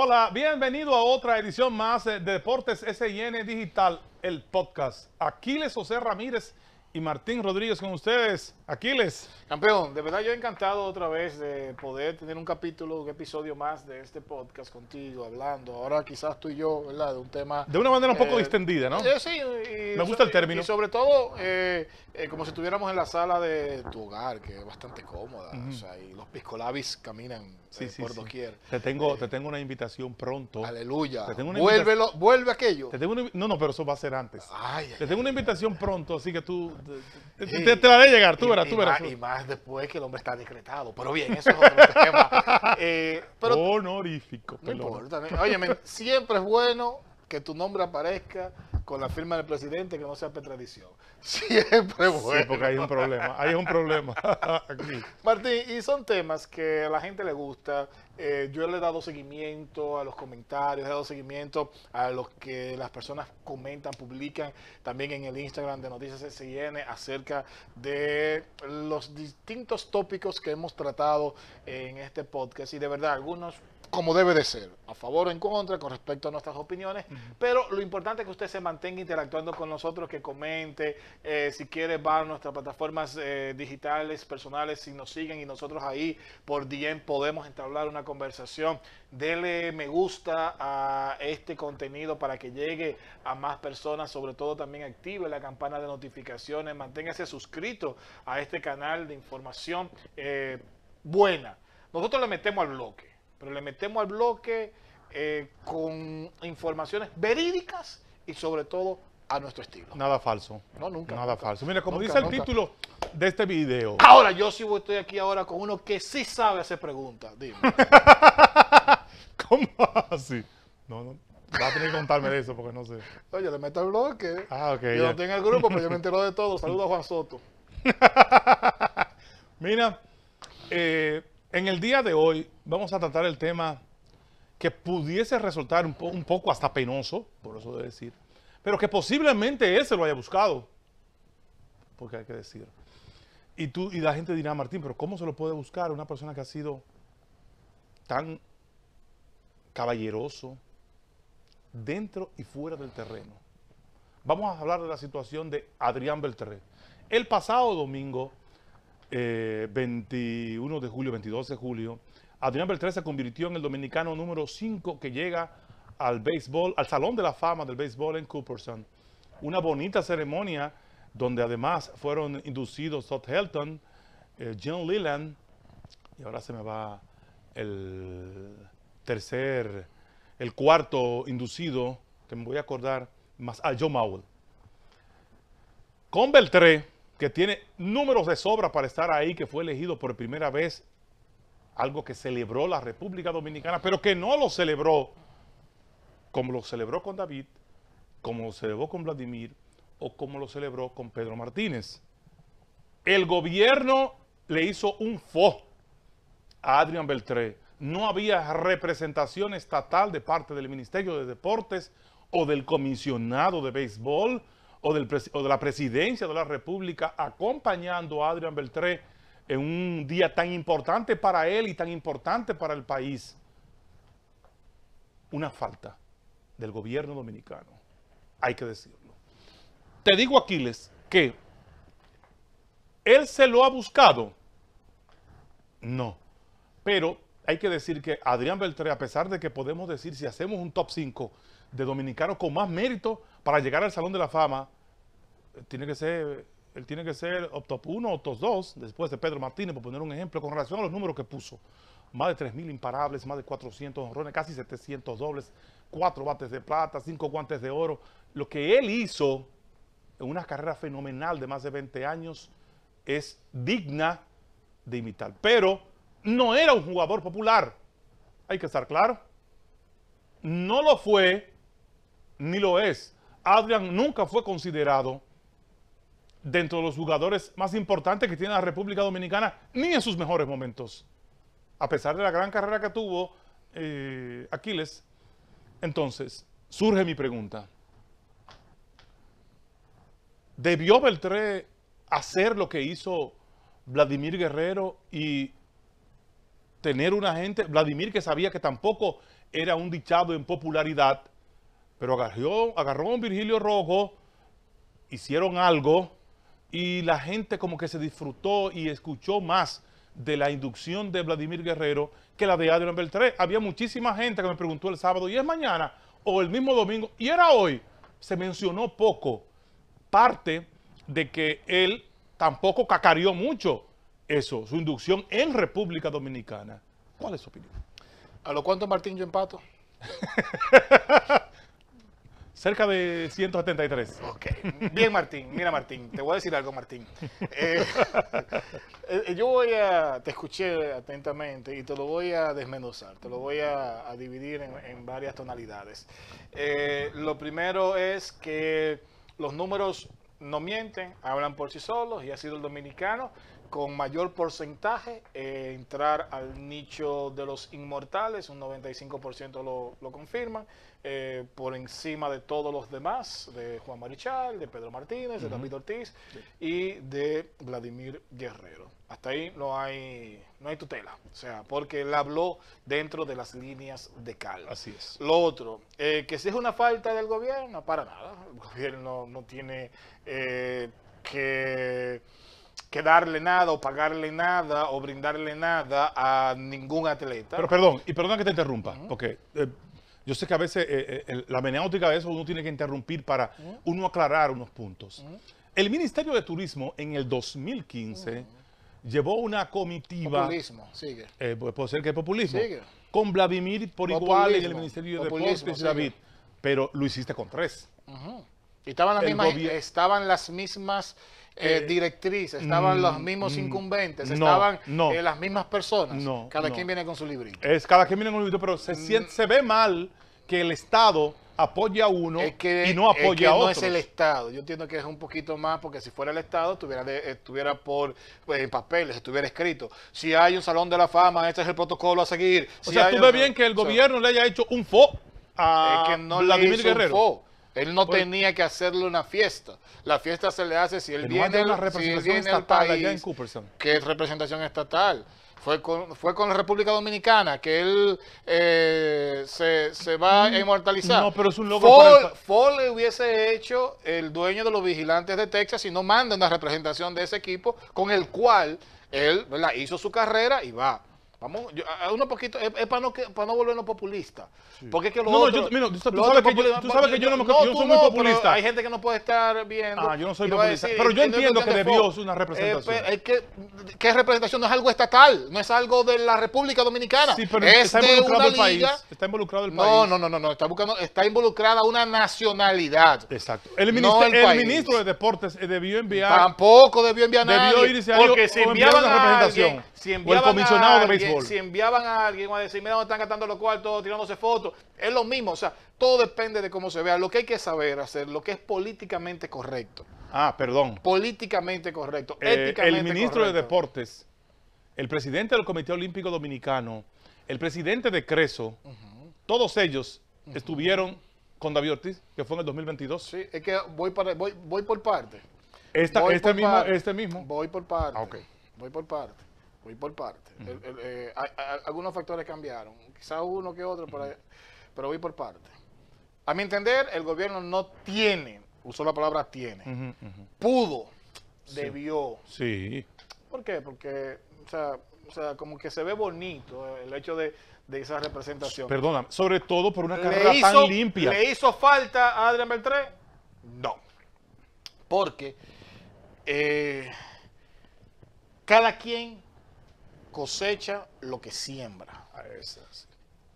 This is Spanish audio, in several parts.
Hola, bienvenido a otra edición más eh, de Deportes SIN Digital, el podcast. Aquiles José Ramírez Martín Rodríguez con ustedes. Aquiles. Campeón, de verdad yo he encantado otra vez de poder tener un capítulo, un episodio más de este podcast contigo, hablando. Ahora quizás tú y yo, ¿verdad? De un tema... De una manera un poco eh, distendida, ¿no? Eh, sí, sí. Me gusta el término. Y, sobre todo, eh, como si estuviéramos en la sala de tu hogar, que es bastante cómoda. O sea, y los piscolabis caminan por doquier. Te tengo, te tengo una invitación pronto. Aleluya. Te tengo una invitación. vuelve aquello. Te no, no, pero eso va a ser antes. te tengo una invitación pronto, así que tú te, te, te, eh, la de llegar, tú verás, tú y Más, y más después que el hombre está decretado. Pero bien, eso es otro tema. Eh, Honorífico. oye, siempre es bueno que tu nombre aparezca con la firma del presidente que no sea petradición. Siempre bueno. Sí, porque hay un problema. Hay un problema aquí. Martín, y son temas que a la gente le gusta. Eh, yo le he dado seguimiento a los comentarios, he dado seguimiento a los que las personas comentan, publican también en el Instagram de Noticias SIN acerca de los distintos tópicos que hemos tratado en este podcast. Y de verdad, algunos como debe de ser, a favor o en contra, con respecto a nuestras opiniones, pero lo importante es que usted se mantenga interactuando con nosotros, que comente, eh, si quiere va a nuestras plataformas eh, digitales, personales, si nos siguen y nosotros ahí por DM podemos entablar una conversación, dele me gusta a este contenido para que llegue a más personas, sobre todo también active la campana de notificaciones, manténgase suscrito a este canal de información eh, buena. Nosotros le metemos al bloque pero le metemos al bloque eh, con informaciones verídicas y sobre todo a nuestro estilo. Nada falso. No, nunca. Nada falso. Mira, como dice el título de este video. Ahora, yo sí estoy aquí ahora con uno que sí sabe hacer preguntas. Dime. ¿Cómo así? No, no. Va a tener que contarme de eso porque no sé. Oye, le meto al bloque. Ah, ok. Yo no estoy en el grupo, pero yo me entero de todo. Saludos a Juan Soto. Mira, eh, en el día de hoy vamos a tratar el tema que pudiese resultar un, poco hasta penoso, por eso de decir, pero que posiblemente él se lo haya buscado, porque hay que decir. Y, tú, y la gente dirá, Martín, pero ¿cómo se lo puede buscar una persona que ha sido tan caballeroso dentro y fuera del terreno? Vamos a hablar de la situación de Adrián Beltré. El pasado domingo 21 eh, de julio, 22 de julio, Adrián Beltré se convirtió en el dominicano número 5 que llega al béisbol, al Salón de la Fama del Béisbol en Cooperstown. Una bonita ceremonia donde además fueron inducidos Todd Helton, John eh, Leland, y ahora se me va el tercer, el cuarto inducido, que me voy a acordar, más a Joe Maul. Con Beltré, que tiene números de sobra para estar ahí, que fue elegido por primera vez, algo que celebró la República Dominicana, pero que no lo celebró como lo celebró con David, como lo celebró con Vladimir o como lo celebró con Pedro Martínez. El gobierno le hizo un fo a Adrián Beltré. No había representación estatal de parte del Ministerio de Deportes o del comisionado de béisbol o, de la presidencia de la República acompañando a Adrián Beltré en un día tan importante para él y tan importante para el país. Una falta del gobierno dominicano, hay que decirlo. Te digo, Aquiles, que él se lo ha buscado. No, pero hay que decir que Adrián Beltré, a pesar de que podemos decir, si hacemos un top 5 de dominicanos con más mérito, para llegar al Salón de la Fama, eh, tiene que ser, él tiene que ser top 1 o top 2, después de Pedro Martínez, por poner un ejemplo, con relación a los números que puso. Más de 3.000 imparables, más de 400 honrones, casi 700 dobles, 4 bates de plata, 5 guantes de oro. Lo que él hizo en una carrera fenomenal de más de 20 años es digna de imitar. Pero no era un jugador popular, hay que estar claro. No lo fue, ni lo es. Adrian nunca fue considerado dentro de los jugadores más importantes que tiene la República Dominicana, ni en sus mejores momentos. A pesar de la gran carrera que tuvo eh, Aquiles. Entonces, surge mi pregunta. ¿Debió Beltré hacer lo que hizo Vladimir Guerrero y tener un agente? Vladimir que sabía que tampoco era un dichado en popularidad, pero agarró, a un Virgilio Rojo, hicieron algo y la gente como que se disfrutó y escuchó más de la inducción de Vladimir Guerrero que la de Adrián Beltré. Había muchísima gente que me preguntó el sábado, ¿y es mañana? O el mismo domingo, y era hoy. Se mencionó poco. Parte de que él tampoco cacareó mucho eso, su inducción en República Dominicana. ¿Cuál es su opinión? ¿A lo cuánto Martín yo empato? Cerca de 173. Ok. Bien, Martín. Mira, Martín. Te voy a decir algo, Martín. Eh, eh, yo voy a... Te escuché atentamente y te lo voy a desmenuzar. Te lo voy a, dividir en, varias tonalidades. Eh, lo primero es que los números no mienten, hablan por sí solos y ha sido el dominicano con mayor porcentaje eh, entrar al nicho de los inmortales, un 95% lo, lo confirman, eh, por encima de todos los demás, de Juan Marichal, de Pedro Martínez, de David Ortiz y de Vladimir Guerrero. Hasta ahí no hay, no hay tutela, o sea, porque él habló dentro de las líneas de calma. Así es. Lo otro, eh, que si es una falta del gobierno, para nada, el gobierno no tiene que que darle nada o pagarle nada o brindarle nada a ningún atleta. Pero perdón, y perdona que te interrumpa, porque eh, yo sé que a veces eh, eh, la menáutica de eso uno tiene que interrumpir para uno aclarar unos puntos. El Ministerio de Turismo en el 2015 llevó una comitiva... Populismo, sigue. puede ser que es populismo. Sigue. Con Vladimir por igual en el Ministerio de Deportes, David. Pero lo hiciste con tres. Y estaban las, mismas, estaban las mismas eh, eh, directrices, estaban los mm, mismos mm, incumbentes, estaban eh, las mismas personas. cada quien viene con su librito. Es, cada quien viene con su librito, pero se, mm. siente, se ve mal que el Estado apoya a uno y no apoya es que a otro. No es el Estado. Yo entiendo que es un poquito más porque si fuera el Estado estuviera, estuviera por en papeles, estuviera escrito. Si hay un salón de la fama, este es el protocolo a seguir. o sea, tú ves bien que el gobierno le haya hecho un fo a Guerrero. Él no pues- tenía que hacerle una fiesta. La fiesta se le hace si él viene, la representación estatal que es representación estatal. Fue con, fue con la República Dominicana que él eh, se, va a mm, inmortalizar. No, pero es un logro. Ford, le hubiese hecho el dueño de los vigilantes de Texas y no manda una representación de ese equipo con el cual él hizo su carrera y va. Vamos, yo, a uno poquito, es, para no, para no volvernos populistas. Porque es que los no, no yo, mira, tú, sabes que yo, yo, no, me, soy muy populista. Hay gente que no puede estar viendo. Ah, yo no soy populista. pero yo entiendo que debió ser una eh, representación. Eh, es que, qué representación no es algo estatal, no es algo de la República Dominicana. Sí, pero es este, está involucrado el país. Está involucrado el país. No, no, no, no, está, buscando, está involucrada una nacionalidad. Exacto. El, ministro, el, ministro de Deportes eh, debió enviar. Tampoco debió enviar nada. Debió irse a porque si enviaban la representación si enviaban o comisionado a alguien, de béisbol. Si enviaban a alguien a decir, mira dónde están gastando los cuartos, tirándose fotos, es lo mismo. O sea, todo depende de cómo se vea. Lo que hay que saber hacer, lo que es políticamente correcto. Ah, perdón. Políticamente correcto, eh, éticamente éticamente El ministro de Deportes, el presidente del Comité Olímpico Dominicano, el presidente de Creso, todos ellos estuvieron con David Ortiz, que fue en el 2022. Sí, es que voy, para, voy, voy por parte. Este, este, mismo, Voy por parte. Ah, voy por parte voy por parte. Eh, algunos factores cambiaron, quizás uno que otro, pero, pero, voy por parte. A mi entender, el gobierno no tiene, usó la palabra tiene, pudo, debió. Sí. ¿Por qué? Porque, o sea, como que se ve bonito el hecho de, esa representación. Perdona, sobre todo por una carrera tan limpia. ¿Le hizo falta a Adrián Beltré? No. Porque eh, cada quien cosecha lo que siembra. Ah,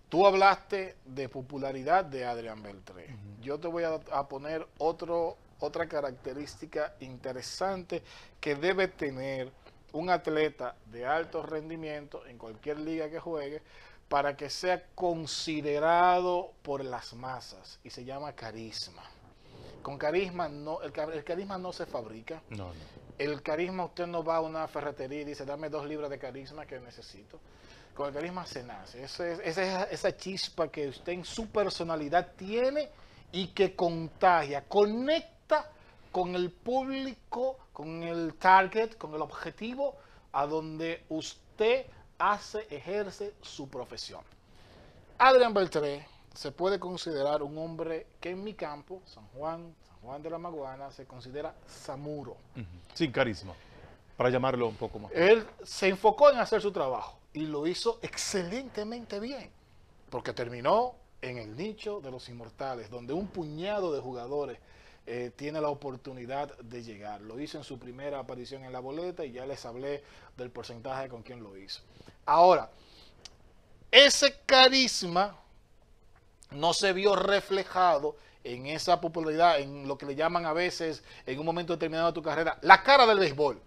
Tú hablaste de popularidad de Adrián Beltré. Yo te voy a, poner otro, otra característica interesante que debe tener un atleta de alto rendimiento en cualquier liga que juegue para que sea considerado por las masas y se llama carisma. Con carisma no, el, el carisma no se fabrica. No, no. El carisma, usted no va a una ferretería y dice, dame dos libras de carisma que necesito. Con el carisma se nace. Esa, esa chispa que usted en su personalidad tiene y que contagia, conecta con el público, con el target, con el objetivo a donde usted hace, ejerce su profesión. Adrián Beltré se puede considerar un hombre que en mi campo, San Juan, San Juan de la Maguana, se considera Samuro. Sin carisma, para llamarlo un poco más. Él se enfocó en hacer su trabajo y lo hizo excelentemente bien, porque terminó en el nicho de los inmortales, donde un puñado de jugadores eh, tiene la oportunidad de llegar. Lo hizo en su primera aparición en la boleta y ya les hablé del porcentaje con quien lo hizo. Ahora, ese carisma no se vio reflejado en esa popularidad, en lo que le llaman a veces, en un momento determinado de tu carrera, la cara del béisbol.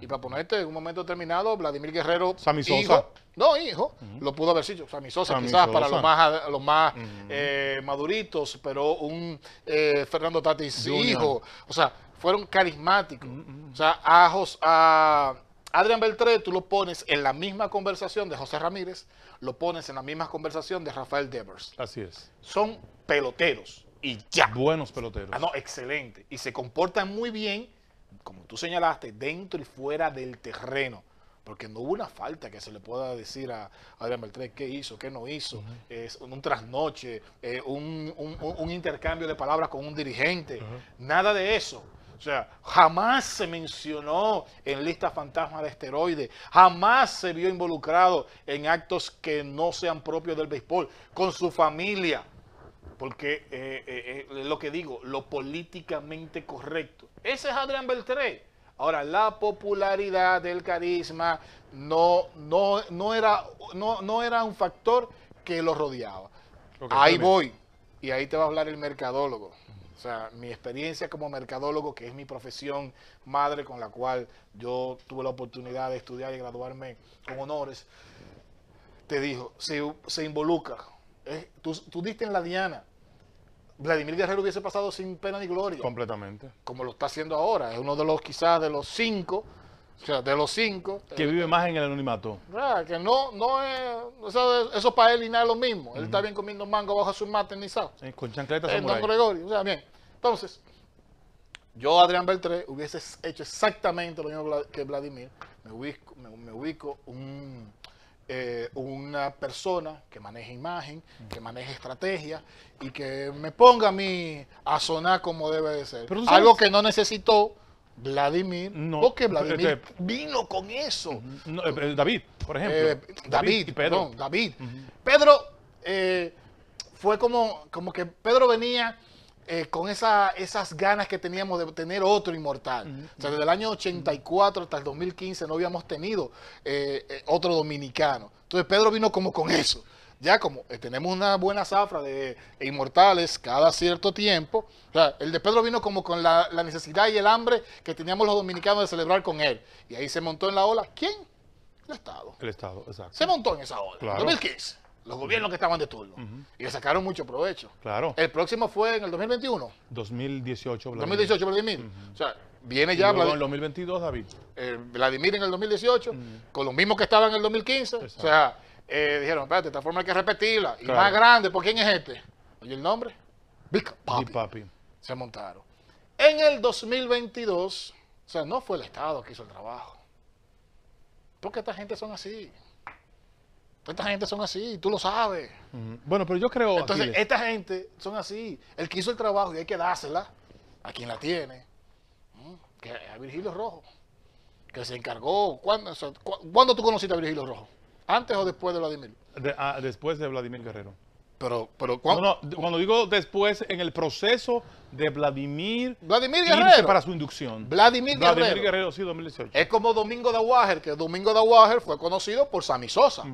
Y para ponerte, en un momento determinado, Vladimir Guerrero, Sammy Hijo, no, hijo, lo pudo haber sido, Sammy quizás para los más, los más eh, maduritos, pero un eh, Fernando Tatis hijo, o sea, fueron carismáticos. O sea, ajos a Adrián Beltré, tú lo pones en la misma conversación de José Ramírez, lo pones en la misma conversación de Rafael Devers. Así es. Son peloteros y ya. Buenos peloteros. Ah, no, excelente. Y se comportan muy bien, como tú señalaste, dentro y fuera del terreno. Porque no hubo una falta que se le pueda decir a Adrián Beltré qué hizo, qué no hizo, es un trasnoche, eh, un, intercambio de palabras con un dirigente, nada de eso o sea, jamás se mencionó en lista fantasma de esteroides, jamás se vio involucrado en actos que no sean propios del béisbol, con su familia, porque es eh, eh, eh, lo que digo, lo políticamente correcto. Ese es Adrián Beltré. Ahora, la popularidad, del carisma, no, no, no, era, no, era un factor que lo rodeaba. ahí voy, y ahí te va a hablar el mercadólogo. O sea, mi experiencia como mercadólogo, que es mi profesión madre con la cual yo tuve la oportunidad de estudiar y graduarme con honores, te dijo, se, se involucra. Tú, tú, diste en la diana. Vladimir Guerrero hubiese pasado sin pena ni gloria. Completamente. Como lo está haciendo ahora. Es uno de los, quizás, de los cinco de los cinco. Que eh, vive más en el anonimato. que no, no es. eso para él y nada es lo mismo. Él está bien comiendo mango bajo su mate eh, con eh, Don Gregorio. Entonces, yo, Adrián Beltré, hubiese hecho exactamente lo mismo que Vladimir. Me ubico, me, ubico un, una persona que maneje imagen, que maneje estrategia y que me ponga a mí a sonar como debe de ser. Algo que no necesitó Vladimir, no, porque eh, Vladimir eh, vino con eso. Eh, David, por ejemplo. David, Pedro. David. Pedro fue como, como que Pedro venía con esa, esas ganas que teníamos de tener otro inmortal. O sea, desde el año 84 hasta el 2015 no habíamos tenido otro dominicano. Entonces Pedro vino como con eso ya como eh, tenemos una buena zafra de inmortales cada cierto tiempo, el de Pedro vino como con la, necesidad y el hambre que teníamos los dominicanos de celebrar con él. Y ahí se montó en la ola. ¿Quién? El Estado. El Estado, exacto. Se montó en esa ola. 2015. Los gobiernos que estaban de turno. Y le sacaron mucho provecho. Claro. El próximo fue en el 2021. 2018, Vladimir. 2018, Vladimir. O sea, viene ya eh, Vladimir. En el 2022, David. Vladimir en el 2018, con los mismos que estaban en el 2015. O sea, eh, dijeron, espérate, esta forma hay que repetirla. Y más grande, ¿por quién es este? Oye, el nombre. Big Papi. Se montaron. En el 2022, o sea, no fue el Estado que hizo el trabajo. Porque esta gente son así. Esta gente son así, tú lo sabes. Bueno, pero yo creo... Entonces, esta gente son así. El que hizo el trabajo y hay que dársela a quien la tiene. Que a Virgilio Rojo, que se encargó. ¿cuándo tú conociste a Virgilio Rojo? ¿Antes o después de Vladimir? Ah, después de Vladimir Guerrero. Pero, pero ¿cuándo? cuando digo después, en el proceso de Vladimir, Vladimir Guerrero para su inducción. Vladimir, Vladimir Guerrero. sí, 2018. Es como Domingo Dawager, que Domingo Dawager fue conocido por Sammy Sosa.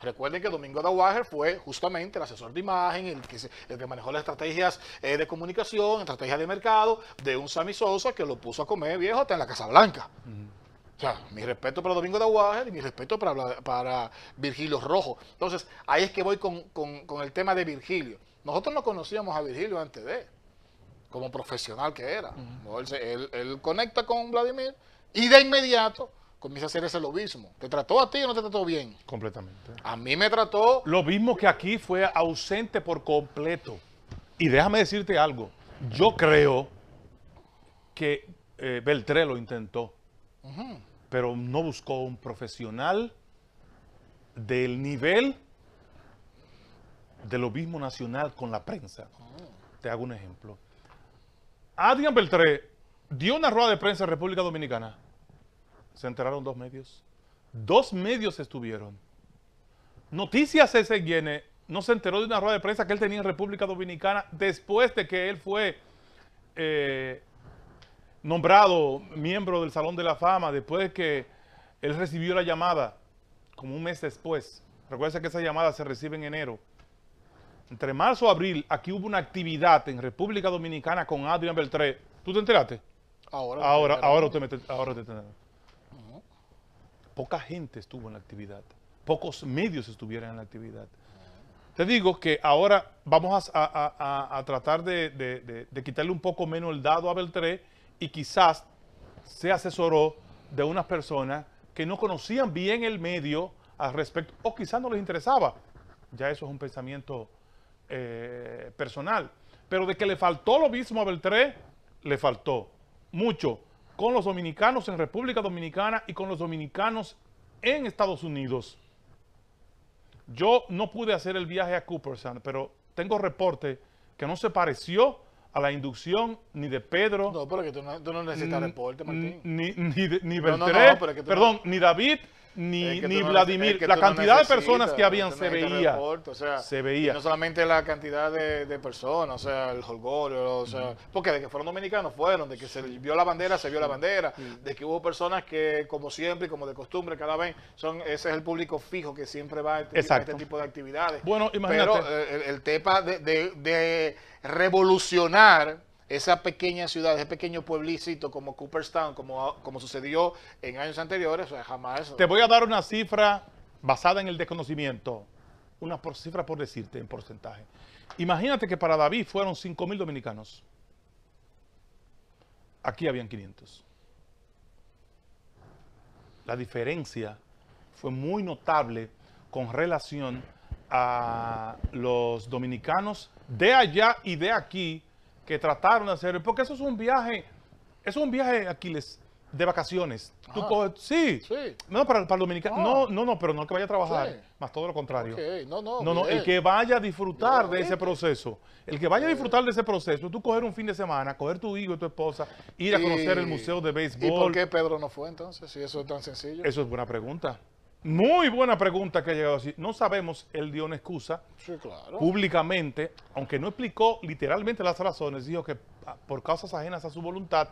Recuerden que Domingo Dawager fue justamente el asesor de imagen, el que, manejó las estrategias eh, de comunicación, estrategias de mercado de un Sammy Sosa que lo puso a comer viejo hasta en la Casa Blanca. O sea, mi respeto para Domingo de Aguaje y mi respeto para, para Virgilio Rojo. Entonces, ahí es que voy con, el tema de Virgilio. Nosotros no conocíamos a Virgilio antes de él, como profesional que era. él, conecta con Vladimir y de inmediato comienza a hacer ese lobismo. ¿Te trató a ti o no te trató bien? Completamente. A mí me trató... Lo mismo que aquí fue ausente por completo. Y déjame decirte algo. Yo creo que eh, Beltré lo intentó pero no buscó un profesional del nivel del obismo nacional con la prensa. Te hago un ejemplo. Adrián Beltré dio una rueda de prensa en República Dominicana. Se enteraron dos medios. Dos medios estuvieron. Noticias viene no se enteró de una rueda de prensa que él tenía en República Dominicana después de que él fue eh, nombrado miembro del Salón de la Fama después de que él recibió la llamada, como un mes después. Recuerda que esa llamada se recibe en enero. Entre marzo y abril, aquí hubo una actividad en República Dominicana con Adrián Beltré. ¿Tú te enteraste? Ahora. Ahora, ahora, usted me ahora te enteras. Poca gente estuvo en la actividad. Pocos medios estuvieron en la actividad. Te digo que ahora vamos a, tratar de, de, quitarle un poco menos el dado a Beltré y quizás se asesoró de unas personas que no conocían bien el medio al respecto o quizás no les interesaba. Ya eso es un pensamiento eh, personal. Pero de que le faltó lo mismo a Beltré, le faltó mucho con los dominicanos en República Dominicana y con los dominicanos en Estados Unidos. Yo no pude hacer el viaje a Cooperstown, pero tengo reporte que no se pareció a la inducción ni de Pedro. No, pero que tú no, necesitas reporte, Martín. Ni, ni, ni, perdón, ni David, ni, Vladimir. la cantidad de personas que habían se veía, se veía. No solamente la cantidad de, personas, o sea, el holgorio, o sea, porque de que fueron dominicanos fueron, de que se vio la bandera, se vio la bandera, de que hubo personas que, como siempre y como de costumbre, cada vez son, ese es el público fijo que siempre va a este, este tipo de actividades. Bueno, imagínate. Pero eh, el, tema de, de, de revolucionar esa pequeña ciudad, ese pequeño pueblicito como Cooperstown, como, como sucedió en años anteriores, o jamás. Te voy a dar una cifra basada en el desconocimiento, una cifra por decirte en porcentaje. Imagínate que para David fueron 5.000 mil dominicanos. Aquí habían 500. La diferencia fue muy notable con relación a los dominicanos de allá y de aquí que trataron de hacer, porque eso es un viaje, es un viaje, Aquiles, de vacaciones. Tú ah. sí. No, para, para el dominicano. Ah. no, no, no, pero no el que vaya a trabajar. Más todo lo contrario. No, no, no, el que vaya a disfrutar de ese proceso. El que vaya a disfrutar de ese proceso. Tú coger un fin de semana, coger tu hijo y tu esposa, ir a conocer el museo de béisbol. ¿Y por qué Pedro no fue entonces? Si eso es tan sencillo. Eso es buena pregunta. Muy buena pregunta que ha llegado así. No sabemos, él dio una excusa públicamente, aunque no explicó literalmente las razones, dijo que ah, por causas ajenas a su voluntad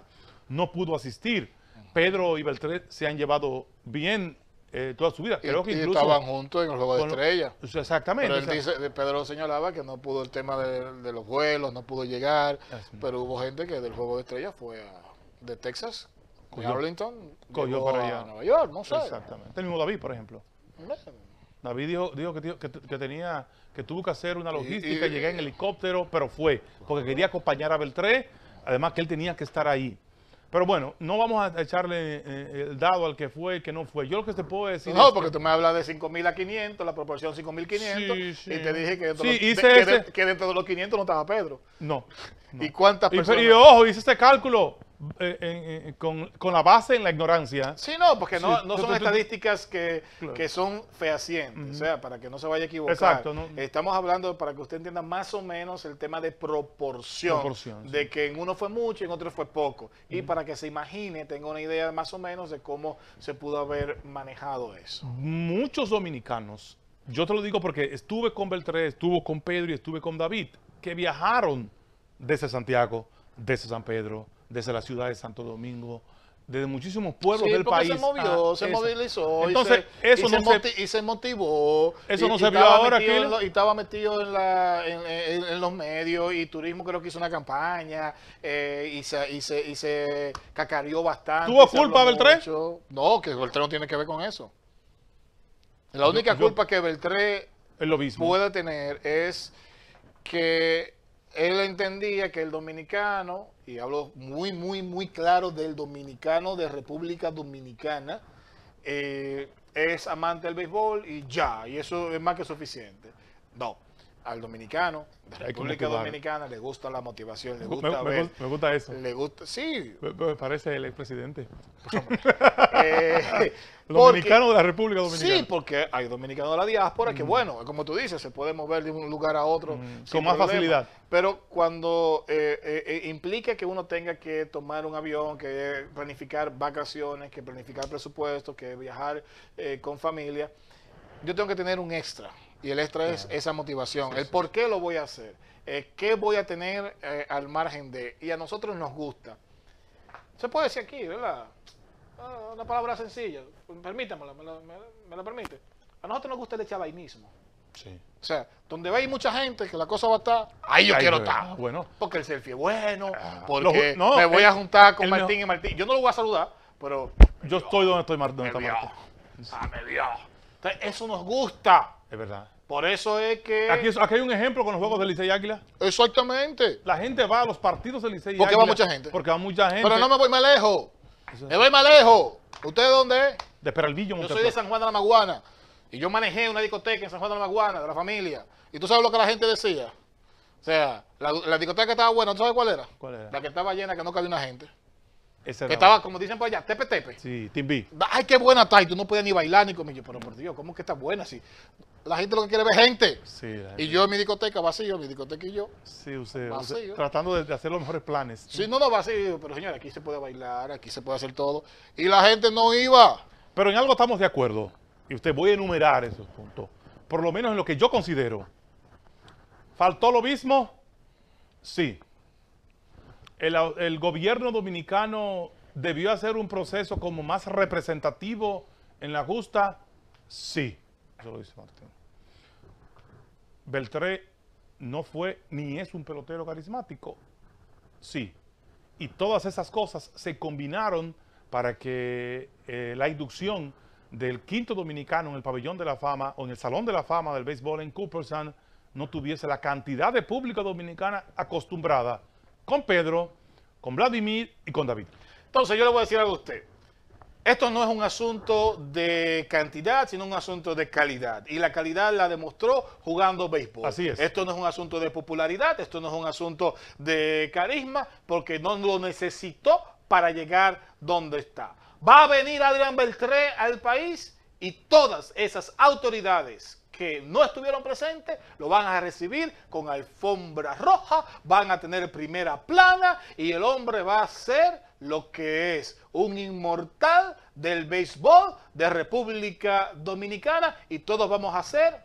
no pudo asistir. Pedro y Beltré se han llevado bien eh, toda su vida. Creo que incluso, estaban juntos en el Juego de Estrellas. Exactamente. Pedro señalaba que no pudo el tema de, los vuelos, no pudo llegar, pero hubo gente que del Juego de Estrellas fue a, de Texas Cogió, Arlington cogió para allá. A Nueva York, no sé. Exactamente. El mismo David, por ejemplo. David dijo, que, tenía, que tuvo que hacer una logística, Llegué en helicóptero, pero fue, porque quería acompañar a Beltré, además que él tenía que estar ahí. Pero bueno, no vamos a echarle eh, el dado al que fue, y que no fue. Yo lo que te puedo decir No, porque tú me hablas de 5.000 a 500, la proporción 5.500, y te dije que dentro, de, los 500 no estaba Pedro. No. ¿Y cuántas personas? y ojo, hice este cálculo. Eh, con, la base en la ignorancia. Sí, no, porque no, no son estadísticas que, son fehacientes, o sea, para que no se vaya a equivocar. Exacto. ¿no? Estamos hablando, para que usted entienda más o menos el tema de proporción, de que en uno fue mucho y en otro fue poco. Y para que se imagine, tenga una idea más o menos de cómo se pudo haber manejado eso. Muchos dominicanos, yo te lo digo porque estuve con Beltré, estuve con Pedro y estuve con David, que viajaron desde Santiago, desde San Pedro, desde la ciudad de Santo Domingo, desde muchísimos pueblos del país. Ah, se movió, se movilizó. Entonces, y se, eso se, motivó. Eso y, no se ahora, Y estaba metido en, los medios y turismo creo que hizo una campaña eh, y, se, y, se, y se cacareó bastante. ¿Tuvo culpa Beltré? No, que Beltré no tiene que ver con eso. La única culpa que Beltré puede tener es que él entendía que el dominicano, y hablo muy, muy, muy claro del dominicano de República Dominicana, eh, es amante del béisbol y ya, y eso es más que suficiente. No al dominicano, de la República Dominicana, le gusta la motivación, le gusta ver. Me, gusta eso. sí. Me, parece el expresidente. Eh, dominicano de la República Dominicana. Sí, porque hay dominicanos de la diáspora que, mm. bueno, como tú dices, se puede mover de un lugar a otro mm. con más facilidad. Pero cuando eh, eh, implica que uno tenga que tomar un avión, que planificar vacaciones, que planificar presupuestos, que viajar con familia, yo tengo que tener un extra. Y el extra es esa motivación, el por qué lo voy a hacer, eh, qué voy a tener eh, al margen de, y a nosotros nos gusta. Se puede decir aquí, ¿verdad? Ah, una palabra sencilla, permítamela, me la, permite. A nosotros nos gusta el chavainismo. Sí. O sea, donde va a ir mucha gente que la cosa va a estar, ahí yo quiero estar. Ah, bueno. Porque el selfie es bueno, ah, porque me voy a juntar con Martín y Martín. Yo no lo voy a saludar, pero... Yo estoy donde estoy, Martín. Entonces, eso nos gusta. Es verdad. Por eso es que... Aquí, hay un ejemplo con los juegos de Licey y Águila. Exactamente. La gente va a los partidos de Licey y Águila. Porque va mucha gente. Porque va mucha gente. Pero no me voy más lejos. Me voy más lejos. ¿Usted de dónde es? De Peralvillo, Yo soy de San Juan de la Maguana. Y yo manejé una discoteca en San Juan de la Maguana, de la familia. ¿Y tú sabes lo que la gente decía? O sea, la, discoteca estaba buena, ¿tú sabes cuál era? ¿Cuál era? La que estaba llena, que no cabía una gente estaba, como dicen por allá, tepe tepe. Sí, timbi. Ay, qué buena está. Y tú no podías ni bailar ni comer. pero por Dios, ¿cómo que está buena? Si la gente lo que quiere ver gente. Sí, Y yo en mi discoteca vacío, mi discoteca y yo. Sí, usted. tratando de, hacer los mejores planes. Sí, no, no, vacío. Pero señor, aquí se puede bailar, aquí se puede hacer todo. Y la gente no iba. Pero en algo estamos de acuerdo. Y usted voy a enumerar esos puntos. Por lo menos en lo que yo considero. ¿Faltó lo mismo? Sí el, gobierno dominicano debió hacer un proceso como más representativo en la justa. Sí, eso lo dice Martín. Beltré no fue ni es un pelotero carismático. Sí. Y todas esas cosas se combinaron para que eh, la inducción del quinto dominicano en el pabellón de la fama o en el salón de la fama del béisbol en Cooperstown no tuviese la cantidad de público dominicana acostumbrada con Pedro, con Vladimir y con David. Entonces yo le voy a decir algo a usted. Esto no es un asunto de cantidad, sino un asunto de calidad. Y la calidad la demostró jugando béisbol. Así es. Esto no es un asunto de popularidad, esto no es un asunto de carisma, porque no lo necesitó para llegar donde está. Va a venir Adrián Beltré al país y todas esas autoridades que no estuvieron presentes, lo van a recibir con alfombra roja, van a tener primera plana y el hombre va a ser lo que es un inmortal del béisbol de República Dominicana y todos vamos a ser.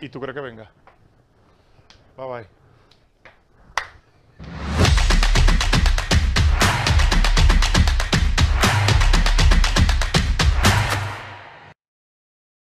¿Y tú crees que venga? Bye bye.